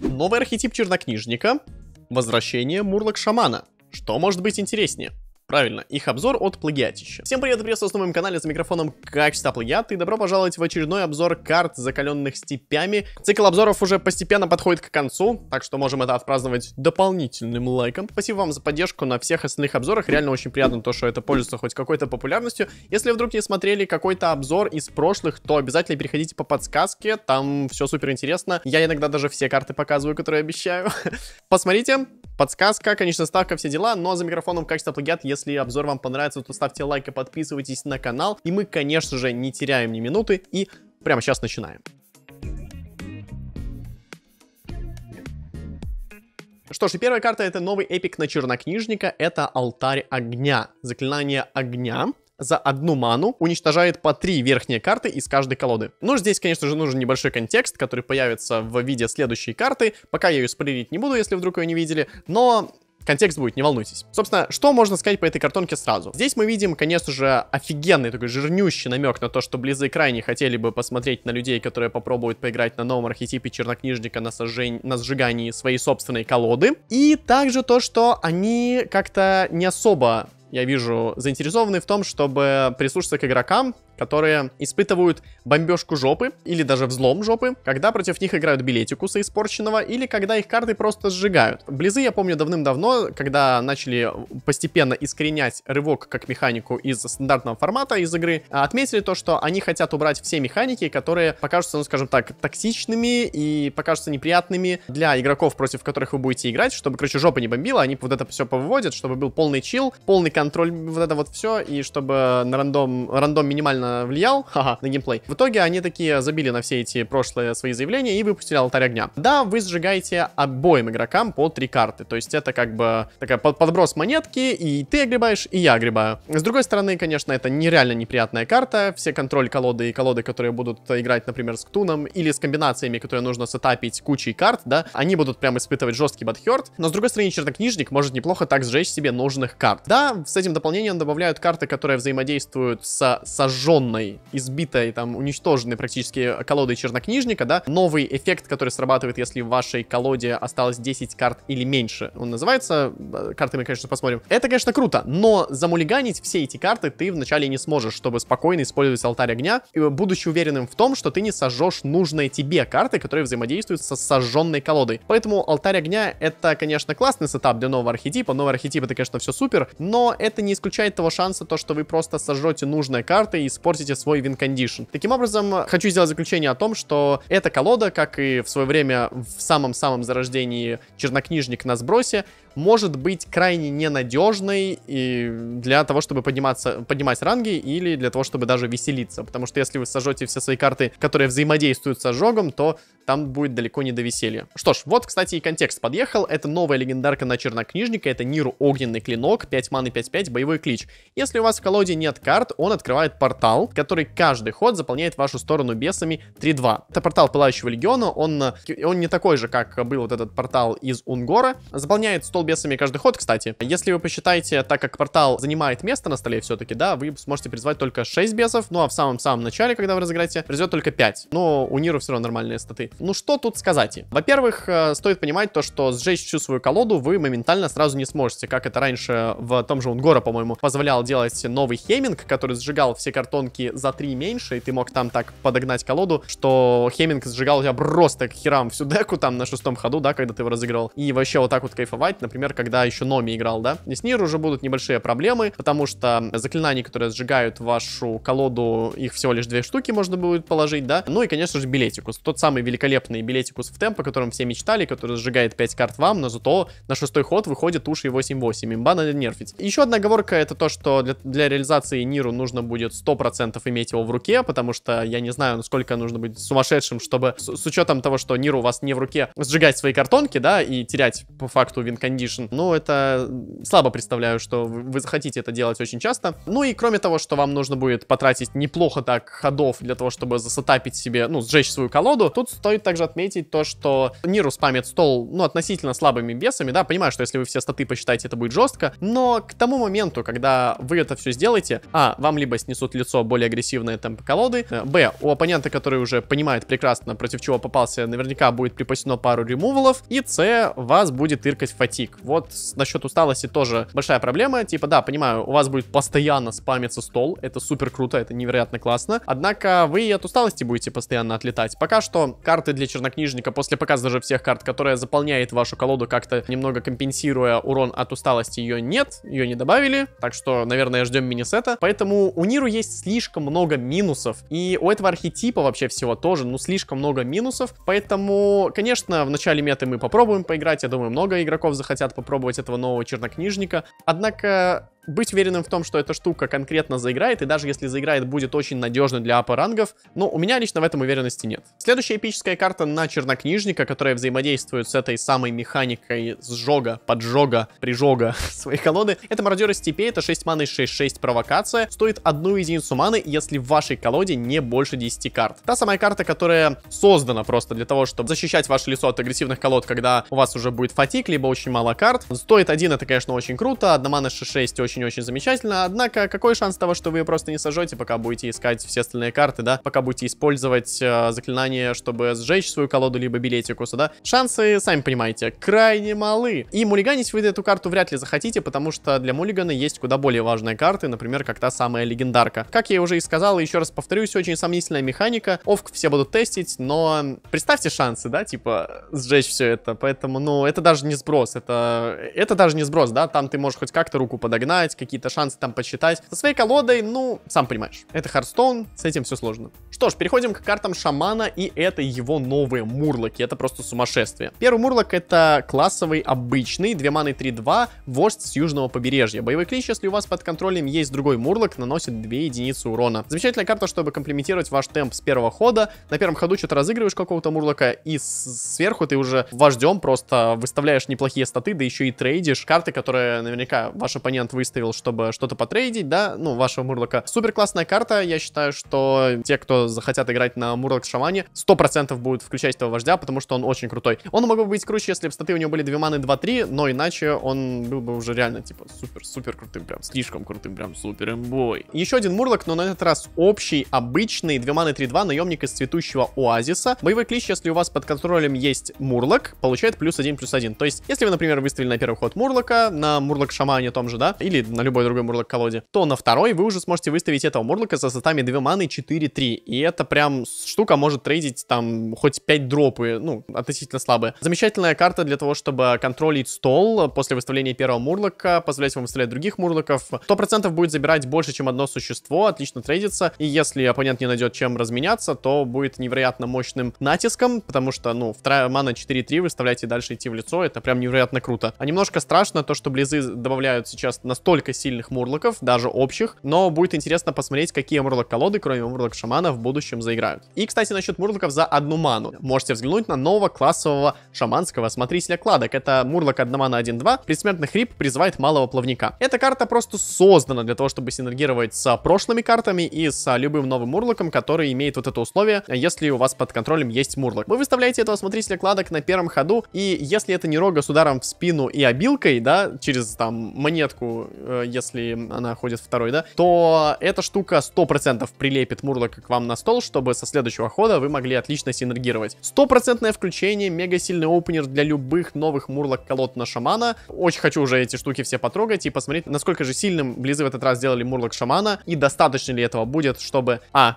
Новый архетип чернокнижника. Возвращение Мурлок-шамана. Что может быть интереснее? Правильно, их обзор от плагиатища. Всем привет и приветствую на моем канале, за микрофоном как всегда плагиат, и добро пожаловать в очередной обзор карт, закаленных степями. Цикл обзоров уже постепенно подходит к концу, так что можем это отпраздновать дополнительным лайком. Спасибо вам за поддержку на всех остальных обзорах, реально очень приятно то, что это пользуется хоть какой-то популярностью. Если вдруг не смотрели какой-то обзор из прошлых, то обязательно переходите по подсказке, там все супер интересно. Я иногда даже все карты показываю, которые обещаю. Посмотрите, подсказка, конечно, ставка, все дела, но за микрофоном качество плагиат. Если обзор вам понравится, то ставьте лайк и подписывайтесь на канал. И мы, конечно же, не теряем ни минуты и прямо сейчас начинаем. Что ж, и первая карта это новый эпик на чернокнижника, это Алтарь Огня, заклинание Огня за одну ману уничтожает по три верхние карты из каждой колоды. Ну здесь, конечно же, нужен небольшой контекст, который появится в виде следующей карты. Пока я ее спойлерить не буду, если вдруг ее не видели, но контекст будет, не волнуйтесь. Собственно, что можно сказать по этой картонке сразу? Здесь мы видим, конечно же, офигенный такой жирнющий намек на то, что Близы крайне хотели бы посмотреть на людей, которые попробуют поиграть на новом архетипе чернокнижника на, сожжень... на сжигании своей собственной колоды. И также то, что они как-то не особо я вижу, заинтересованы в том, чтобы прислушаться к игрокам, которые испытывают бомбежку жопы или даже взлом жопы, когда против них играют билетикусы испорченного или когда их карты просто сжигают. Близы я помню давным-давно, когда начали постепенно искоренять рывок как механику из стандартного формата из игры, а отметили то, что они хотят убрать все механики, которые покажутся, ну скажем так, токсичными и покажутся неприятными для игроков, против которых вы будете играть, чтобы, короче, жопа не бомбила, они вот это все повыводят, чтобы был полный чил, полный контроль, вот это вот все, и чтобы на рандом, рандом минимально влиял, ха-ха, на геймплей. В итоге они такие забили на все эти прошлые свои заявления и выпустили алтарь огня. Да, вы сжигаете обоим игрокам по три карты, то есть это как бы такая подброс монетки, и ты огребаешь, и я огребаю. С другой стороны, конечно, это нереально неприятная карта, все контроль колоды и колоды, которые будут играть, например, с Ктуном, или с комбинациями, которые нужно сетапить кучей карт, да, они будут прям испытывать жесткий бадхерт, но с другой стороны, чернокнижник может неплохо так сжечь себе нужных карт. Да, с этим дополнением добавляют карты, которые взаимодействуют с сожженной, избитой, там, уничтоженной практически колодой чернокнижника, да. Новый эффект, который срабатывает, если в вашей колоде осталось 10 карт или меньше. Он называется, э, карты мы, конечно, посмотрим. Это, конечно, круто, но замулиганить все эти карты ты вначале не сможешь, чтобы спокойно использовать алтарь огня, будучи уверенным в том, что ты не сожжешь нужные тебе карты, которые взаимодействуют со сожженной колодой. Поэтому алтарь огня это, конечно, классный сетап для нового архетипа. Новый архетип это, конечно, все супер, но это не исключает того шанса, то, что вы просто сожжете нужные карты и испортите свой win condition. Таким образом, хочу сделать заключение о том, что эта колода, как и в свое время в самом-самом зарождении чернокнижник на сбросе, может быть крайне ненадежной и для того, чтобы подниматься, поднимать ранги или для того, чтобы даже веселиться. Потому что если вы сожжете все свои карты, которые взаимодействуют с ожогом, то там будет далеко не до веселья. Что ж, вот, кстати, и контекст подъехал. Это новая легендарка на чернокнижника, это Ниру Огненный Клинок, 5 маны 5-5, боевой клич. Если у вас в колоде нет карт, он открывает портал, который каждый ход заполняет вашу сторону бесами 3-2. Это портал Пылающего Легиона, он, он не такой же, как был вот этот портал из Унгора. Заполняет столб балбесами каждый ход, кстати. Если вы посчитаете, так как портал занимает место на столе все-таки, да, вы сможете призвать только 6 бесов, ну а в самом-самом начале, когда вы разыграете, призовет только 5. Но у Ниру все равно нормальные статы. Ну что тут сказать? Во-первых, э, стоит понимать то, что сжечь всю свою колоду вы моментально сразу не сможете, как это раньше в том же Унгора, по-моему, позволял делать новый Хеминг, который сжигал все картонки за 3 меньше, и ты мог там так подогнать колоду, что Хеминг сжигал тебя просто к херам всю деку там на шестом ходу, да, когда ты его разыграл. И вообще вот так вот кайфовать, например, когда еще Номи играл, да? И с Нир уже будут небольшие проблемы, потому что заклинания, которые сжигают вашу колоду, их всего лишь две штуки можно будет положить, да? Ну и, конечно же, билетикус. Тот самый великолепный билетикус в темп, о котором все мечтали, который сжигает 5 карт вам, но зато на шестой ход выходит уши 8-8. Имба надо нерфить. Еще одна оговорка это то, что для, для реализации Ниру нужно будет 100% иметь его в руке, потому что я не знаю, насколько нужно быть сумасшедшим, чтобы с, с учетом того, что Ниру у вас не в руке, сжигать свои картонки, да, и терять по факту винкон Condition. Ну, это слабо представляю, что вы захотите это делать очень часто. Ну и кроме того, что вам нужно будет потратить неплохо так ходов для того, чтобы засетапить себе, ну, сжечь свою колоду, тут стоит также отметить то, что Ниру спамит стол, ну, относительно слабыми бесами, да, понимаю, что если вы все статы посчитаете, это будет жестко, но к тому моменту, когда вы это все сделаете, а, вам либо снесут лицо более агрессивные темпы колоды, э, б, у оппонента, который уже понимает прекрасно, против чего попался, наверняка будет припасено пару ремувалов, и с, вас будет тыркать фатик пик. Вот насчет усталости тоже большая проблема. Типа, да, понимаю, у вас будет постоянно спамиться стол. Это супер круто, это невероятно классно. Однако вы и от усталости будете постоянно отлетать. Пока что карты для чернокнижника после показа даже всех карт, которая заполняет вашу колоду, как-то немного компенсируя урон от усталости, ее нет. Ее не добавили. Так что, наверное, ждем мини-сета. Поэтому у Ниру есть слишком много минусов. И у этого архетипа вообще всего тоже, ну, слишком много минусов. Поэтому, конечно, в начале меты мы попробуем поиграть. Я думаю, много игроков захотят хотят попробовать этого нового чернокнижника. Однако быть уверенным в том, что эта штука конкретно заиграет, и даже если заиграет, будет очень надежно для апа рангов, но у меня лично в этом уверенности нет. Следующая эпическая карта на чернокнижника, которая взаимодействует с этой самой механикой сжога, поджога, прижога своей колоды, это мародеры степи, это 6 маны 6-6 провокация, стоит одну единицу маны, если в вашей колоде не больше 10 карт. Та самая карта, которая создана просто для того, чтобы защищать ваше лицо от агрессивных колод, когда у вас уже будет фатик, либо очень мало карт. Стоит один, это, конечно, очень круто, одна мана 6-6 очень очень-очень замечательно. Однако, какой шанс того, что вы ее просто не сожжете, пока будете искать все остальные карты, да? Пока будете использовать э, заклинание, чтобы сжечь свою колоду, либо билетикуса, да? Шансы, сами понимаете, крайне малы. И мулиганить вы эту карту вряд ли захотите, потому что для мулигана есть куда более важные карты, например, как та самая легендарка. Как я уже и сказал, еще раз повторюсь, очень сомнительная механика. Овк все будут тестить, но представьте шансы, да, типа, сжечь все это. Поэтому, ну, это даже не сброс, это, это даже не сброс, да, там ты можешь хоть как-то руку подогнать, подобрать, какие-то шансы там подсчитать. Со своей колодой, ну, сам понимаешь, это Харстоун, с этим все сложно. Что ж, переходим к картам Шамана, и это его новые Мурлоки, это просто сумасшествие. Первый Мурлок это классовый, обычный, 2 маны 3-2, вождь с южного побережья. Боевой клич, если у вас под контролем есть другой Мурлок, наносит 2 единицы урона. Замечательная карта, чтобы комплиментировать ваш темп с первого хода. На первом ходу что-то разыгрываешь какого-то Мурлока, и сверху ты уже вождем просто выставляешь неплохие статы, да еще и трейдишь карты, которые наверняка ваш оппонент вы выставил, чтобы что-то потрейдить, да, ну, вашего Мурлока. Супер классная карта, я считаю, что те, кто захотят играть на Мурлок Шамане, 100% будут включать этого вождя, потому что он очень крутой. Он мог бы быть круче, если бы статы у него были 2 маны 2-3, но иначе он был бы уже реально, типа, супер-супер крутым, прям, слишком крутым, прям, супер имбой. Еще один Мурлок, но на этот раз общий, обычный, 2 маны 3-2, наемник из цветущего оазиса. Боевой клич, если у вас под контролем есть Мурлок, получает плюс 1, плюс 1. То есть, если вы, например, выставили на первый ход Мурлока, на Мурлок Шамане том же, да, или или на любой другой мурлок колоде, то на второй вы уже сможете выставить этого мурлока со состами 2 маны 4-3. И это прям штука может трейдить там хоть 5 дропы, ну, относительно слабые. Замечательная карта для того, чтобы контролить стол после выставления первого мурлока, позволять вам выставлять других мурлоков. 100% будет забирать больше, чем одно существо, отлично трейдится. И если оппонент не найдет чем разменяться, то будет невероятно мощным натиском, потому что, ну, вторая мана 4-3 выставляете дальше идти в лицо, это прям невероятно круто. А немножко страшно то, что близы добавляют сейчас на 100 столько сильных мурлоков, даже общих, но будет интересно посмотреть, какие мурлок колоды, кроме мурлок шамана, в будущем заиграют. И, кстати, насчет мурлоков за одну ману. Можете взглянуть на нового классового шаманского смотрителя кладок. Это мурлок 1 мана 1-2, предсмертный хрип призывает малого плавника. Эта карта просто создана для того, чтобы синергировать с прошлыми картами и с любым новым мурлоком, который имеет вот это условие, если у вас под контролем есть мурлок. Вы выставляете этого смотрителя кладок на первом ходу, и если это не рога с ударом в спину и обилкой, да, через там монетку Э, если она ходит второй, да, то эта штука 100% прилепит Мурлока к вам на стол, чтобы со следующего хода вы могли отлично синергировать. Стопроцентное включение, мега сильный опенер для любых новых Мурлок колод на Шамана. Очень хочу уже эти штуки все потрогать и посмотреть, насколько же сильным Близы в этот раз сделали Мурлок Шамана, и достаточно ли этого будет, чтобы, а,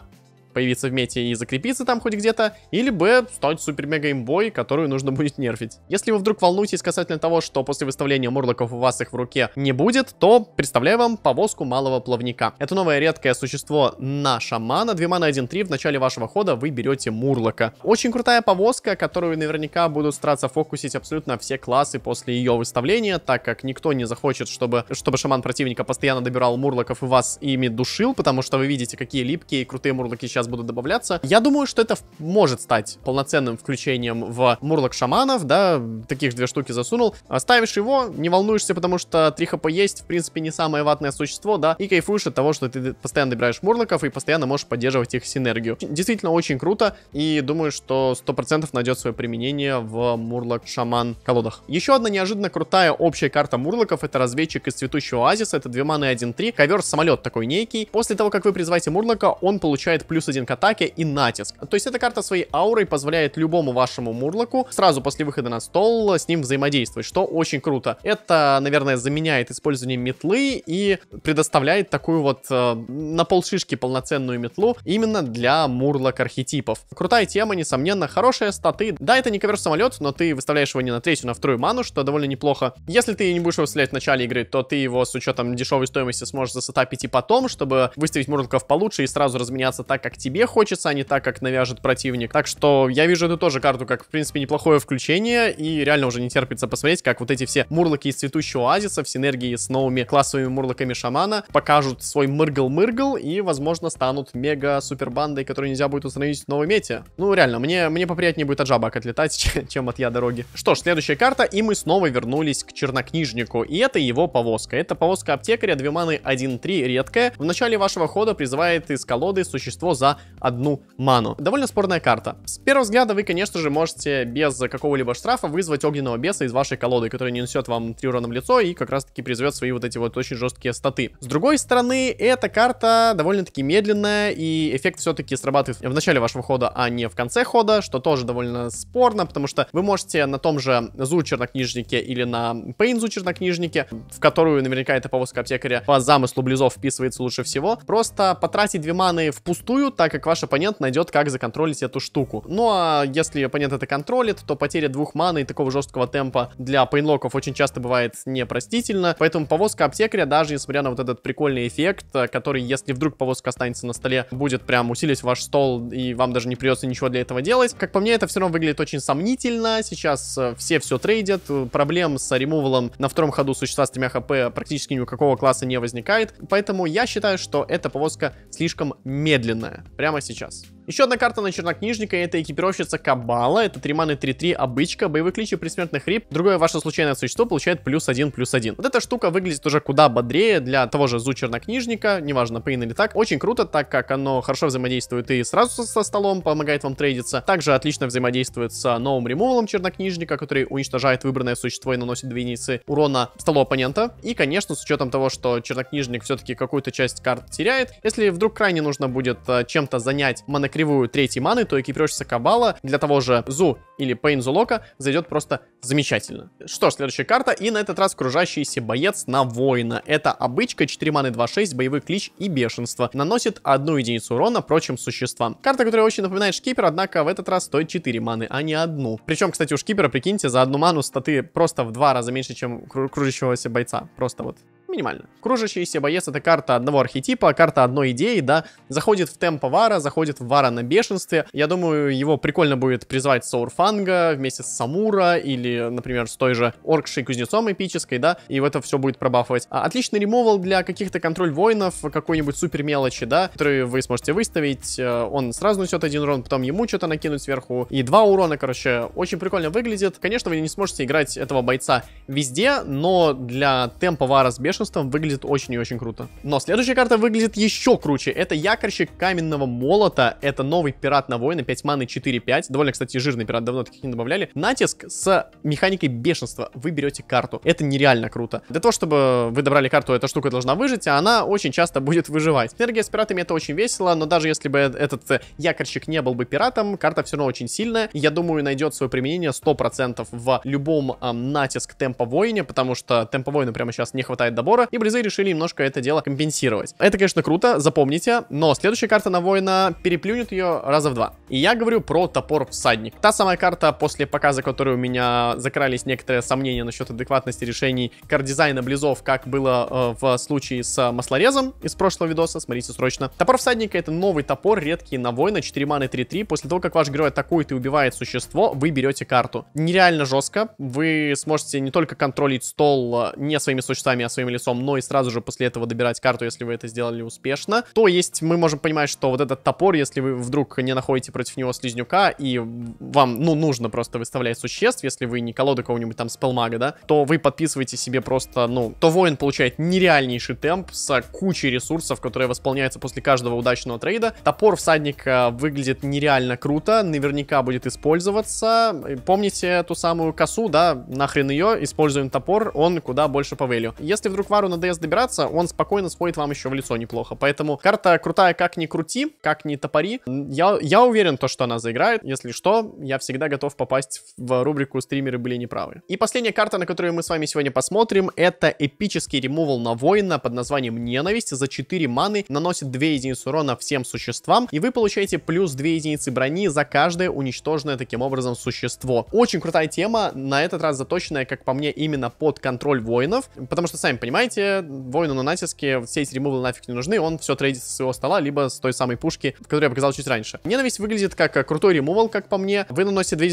появиться в мете и закрепиться там хоть где-то, или б, стать супер-мега-имбой, которую нужно будет нерфить. Если вы вдруг волнуетесь касательно того, что после выставления мурлоков у вас их в руке не будет, то представляю вам повозку малого плавника. Это новое редкое существо на шамана, 2 мана 1-3, в начале вашего хода вы берете мурлока. Очень крутая повозка, которую наверняка будут стараться фокусить абсолютно все классы после ее выставления, так как никто не захочет, чтобы, чтобы шаман противника постоянно добирал мурлоков и вас ими душил, потому что вы видите, какие липкие и крутые мурлоки сейчас сейчас будут добавляться. Я думаю, что это может стать полноценным включением в Мурлок Шаманов, да, таких две штуки засунул. Ставишь его, не волнуешься, потому что 3 хп есть, в принципе, не самое ватное существо, да, и кайфуешь от того, что ты постоянно добираешь Мурлоков и постоянно можешь поддерживать их синергию. Действительно очень круто, и думаю, что 100% найдет свое применение в Мурлок Шаман колодах. Еще одна неожиданно крутая общая карта Мурлоков, это разведчик из Цветущего Оазиса, это 2 маны 1-3, ковер-самолет такой некий. После того, как вы призываете Мурлока, он получает плюс 101 к атаке и натиск. То есть эта карта своей аурой позволяет любому вашему мурлоку сразу после выхода на стол с ним взаимодействовать, что очень круто. Это, наверное, заменяет использование метлы и предоставляет такую вот э, на полшишки полноценную метлу именно для мурлок архетипов. Крутая тема, несомненно, хорошие статы. Да, это не ковер-самолет, но ты выставляешь его не на третью, а на вторую ману, что довольно неплохо. Если ты не будешь его выставлять в начале игры, то ты его с учетом дешевой стоимости сможешь засетапить и потом, чтобы выставить мурлоков получше и сразу разменяться так, как тебе хочется, а не так, как навяжет противник. Так что я вижу эту тоже карту как, в принципе, неплохое включение, и реально уже не терпится посмотреть, как вот эти все мурлоки из цветущего оазиса в синергии с новыми классовыми мурлоками шамана покажут свой мыргл-мыргл и, возможно, станут мега-супербандой, которую нельзя будет установить в новой мете. Ну, реально, мне, мне поприятнее будет от жабак отлетать, чем от я дороги. Что ж, следующая карта, и мы снова вернулись к чернокнижнику, и это его повозка. Это повозка аптекаря, две маны 1-3, редкая. В начале вашего хода призывает из колоды существо за одну ману. Довольно спорная карта. С первого взгляда вы, конечно же, можете без какого-либо штрафа вызвать огненного беса из вашей колоды, который не несет вам 3 урона в лицо и как раз-таки призовет свои вот эти вот очень жесткие статы. С другой стороны, эта карта довольно-таки медленная, и эффект все-таки срабатывает в начале вашего хода, а не в конце хода, что тоже довольно спорно, потому что вы можете на том же Зу чернокнижнике или на Пейн Пейнзу чернокнижнике, в которую наверняка эта повозка аптекаря по замыслу близов вписывается лучше всего, просто потратить две маны впустую, так как ваш оппонент найдет, как законтролить эту штуку. Ну а если оппонент это контролит, то потеря двух маны и такого жесткого темпа для пейнлоков очень часто бывает непростительно, поэтому повозка аптекаря, даже несмотря на вот этот прикольный эффект, э, который, если вдруг повозка останется на столе, будет прям усилить ваш стол, и вам даже не придется ничего для этого делать. Как по мне, это все равно выглядит очень сомнительно, сейчас э, все все трейдят, э, проблем с ремувалом на втором ходу существа с тремя хп практически какого класса не возникает, поэтому я считаю, что эта повозка слишком медленная прямо сейчас. Еще одна карта на чернокнижника, это экипировщица Кабала, это 3 маны 3-3, обычка, боевые кличи, предсмертный хрип, другое ваше случайное существо получает плюс 1, плюс 1. Вот эта штука выглядит уже куда бодрее для того же Зу чернокнижника, неважно, пейн или так. Очень круто, так как оно хорошо взаимодействует и сразу со столом, помогает вам трейдиться. Также отлично взаимодействует с новым ремувалом чернокнижника, который уничтожает выбранное существо и наносит 2 единицы урона столу оппонента. И, конечно, с учетом того, что чернокнижник все-таки какую-то часть карт теряет, если вдруг крайне нужно будет э, чем-то занять монокрит кривую третьей маны, то экипировщица Кабала для того же Зу или Пейн Зулока зайдет просто замечательно. Что ж, следующая карта, и на этот раз кружащийся боец на воина. Это обычка, 4 маны 2-6, боевой клич и бешенство. Наносит одну единицу урона прочим существам. Карта, которая очень напоминает шкипер, однако в этот раз стоит 4 маны, а не одну. Причем, кстати, у шкипера, прикиньте, за одну ману статы просто в два раза меньше, чем кружащегося бойца. Просто вот минимально. Кружащийся боец это карта одного архетипа, карта одной идеи, да, заходит в темп вара, заходит в вара на бешенстве. Я думаю, его прикольно будет призвать Саурфанга вместе с Самура или, например, с той же Оркшей Кузнецом эпической, да, и в это все будет пробафовать. А, отличный ремовал для каких-то контроль воинов, какой-нибудь супер мелочи, да, которые вы сможете выставить, э, он сразу несет один урон, потом ему что-то накинуть сверху, и два урона, короче, очень прикольно выглядит. Конечно, вы не сможете играть этого бойца везде, но для темпа вара с бешенством старшинством выглядит очень и очень круто. Но следующая карта выглядит еще круче. Это якорщик каменного молота. Это новый пират на воина, 5 маны 4-5. Довольно, кстати, жирный пират, давно таких не добавляли. Натиск с механикой бешенства. Вы берете карту. Это нереально круто. Для того, чтобы вы добрали карту, эта штука должна выжить, а она очень часто будет выживать. Энергия с пиратами это очень весело, но даже если бы э, этот э, якорщик не был бы пиратом, карта все равно очень сильная. Я думаю, найдет свое применение 100% в любом эм, натиск темпа воине, потому что темпа воина прямо сейчас не хватает добора набора, и Близы решили немножко это дело компенсировать. Это, конечно, круто, запомните, но следующая карта на воина переплюнет ее раза в два. И я говорю про топор всадник. Та самая карта, после показа которой у меня закрались некоторые сомнения насчет адекватности решений кардизайна Близов, как было э, в случае с маслорезом из прошлого видоса, смотрите срочно. Топор всадника это новый топор, редкий на воина, 4 маны 3-3. После того, как ваш герой атакует и убивает существо, вы берете карту. Нереально жестко, вы сможете не только контролить стол э, не своими существами, а своими колесом, но и сразу же после этого добирать карту, если вы это сделали успешно, то есть мы можем понимать, что вот этот топор, если вы вдруг не находите против него слизнюка, и вам, ну, нужно просто выставлять существ, если вы не колоду кого-нибудь там спелмага, да, то вы подписываете себе просто, ну, то воин получает нереальнейший темп с кучей ресурсов, которые восполняются после каждого удачного трейда. Топор всадника э, выглядит нереально круто, наверняка будет использоваться. Помните ту самую косу, да, нахрен ее, используем топор, он куда больше по вэлю. Если вдруг на ДС добираться, он спокойно сходит вам еще в лицо неплохо. Поэтому карта крутая как ни крути, как ни топори. Я, я уверен, то, что она заиграет. Если что, я всегда готов попасть в рубрику «Стримеры были неправы». И последняя карта, на которую мы с вами сегодня посмотрим, это эпический ремувал на воина под названием «Ненависть» за 4 маны, наносит 2 единицы урона всем существам, и вы получаете плюс 2 единицы брони за каждое уничтоженное таким образом существо. Очень крутая тема, на этот раз заточенная, как по мне, именно под контроль воинов, потому что, сами понимаете, понимаете, воину на натиске все эти ремувы нафиг не нужны, он все трейдит со своего стола, либо с той самой пушки, которую я показал чуть раньше. Ненависть выглядит как э, крутой ремувал, как по мне. Вы наносите 2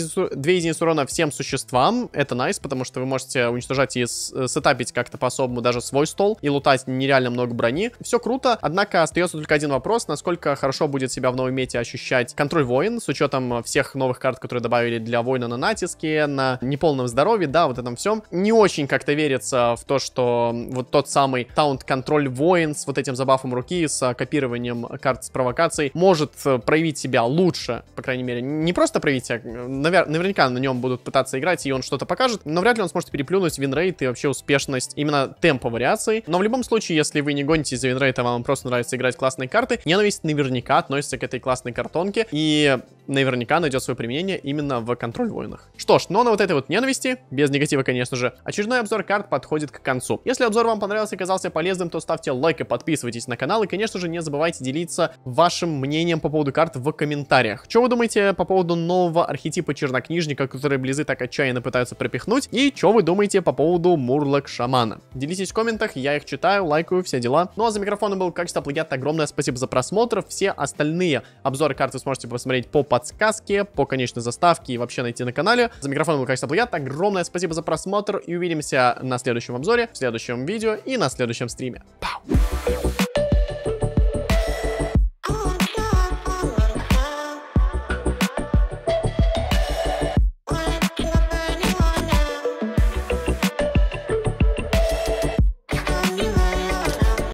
единицы, урона всем существам, это найс, потому что вы можете уничтожать и э, сетапить как-то по-особому даже свой стол и лутать нереально много брони. Все круто, однако остается только один вопрос, насколько хорошо будет себя в новом мете ощущать контроль воин, с учетом всех новых карт, которые добавили для воина на натиске, на неполном здоровье, да, вот этом всем. Не очень как-то верится в то, что вот тот самый таунт контроль воин с вот этим забафом руки, с а, копированием карт с провокацией, может э, проявить себя лучше, по крайней мере. Не просто проявить себя, а, навер наверняка на нем будут пытаться играть, и он что-то покажет, но вряд ли он сможет переплюнуть винрейт и вообще успешность именно темпа вариаций. Но в любом случае, если вы не гонитесь за винрейта, вам просто нравится играть классные карты, ненависть наверняка относится к этой классной картонке, и наверняка найдет свое применение именно в контроль воинах. Что ж, но на вот этой вот ненависти, без негатива, конечно же, очередной обзор карт подходит к концу. Если обзор обзор вам понравился и казался полезным, то ставьте лайк и подписывайтесь на канал. И, конечно же, не забывайте делиться вашим мнением по поводу карт в комментариях. Что вы думаете по поводу нового архетипа чернокнижника, который близы так отчаянно пытаются пропихнуть? И что вы думаете по поводу мурлок-шамана? Делитесь в комментах, я их читаю, лайкаю, все дела. Ну а за микрофоном был, Качество всегда, плагиат. Огромное спасибо за просмотр. Все остальные обзоры карты сможете посмотреть по подсказке, по конечной заставке и вообще найти на канале. За микрофоном был, Качество всегда, плагиат. Огромное спасибо за просмотр и увидимся на следующем обзоре, в следующем видео и на следующем стриме. Пау!